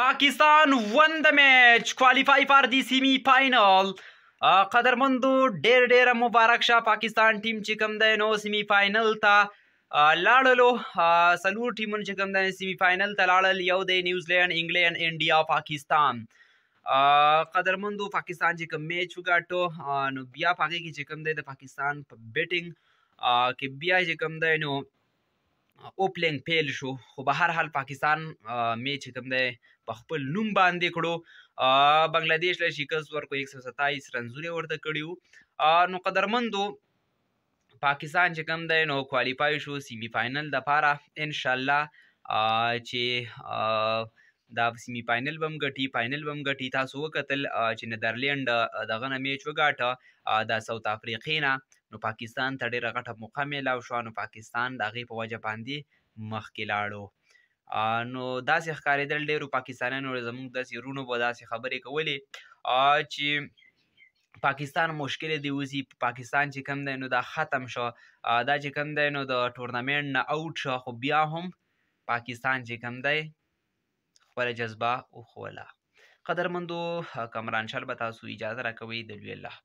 پاکستان won the match qualify for the semi final قدرمندو ډېر ډېر مبارک شه پاکستان ټیم چې کوم دی نو سیمی فاینل ته لاړلو سلور ټیمونه چې کوم دی سیمی فاینل ته لاړل یو دی نیوزیلند انګلند انډیا پاکستان قدرمندو پاکستان چې کوم میچ وګاټو نو بیا پاګه کې چې کوم دی د پاکستان په بیټینګ کې بیا چې کوم دی نو اوپلینګ پیل شو خو به هر حال پاکستان می چې کوم دی په خپل نوم باندې کړو بنگلاديش له شکست ورکو 127 رنزوري ورته کړیو نو قدرمندو پاکستان چې کوم دی نو کوالیفای شو سیمی فائنل د پاره ان شاء الله چې دا سیمی فائنل بم غټي فائنل بم غټي تاسو وکتل چې نیدرلند دغه میچ وګاټه د ساوث افریقینا نو پاکستان ته ډیره غټه موقع میلاو شوه نو پاکستان د هغې په وجه باندې مخکې لاړو نو داسې ښکارېدل ډېرو پاکستانیانو زموږ داسې رونو به داسې خبرې کولې چې پاکستان مشکل دی وزي پاکستان چې کم دی نو دا ختم شو دا چې کم دی نو د ټورنمنت نه اوټ شو خو بیا هم پاکستان چې کم دی خپله جذبه وښوله قدرمندو کمران شل به تاسو اجازه راکوئ د لوی الله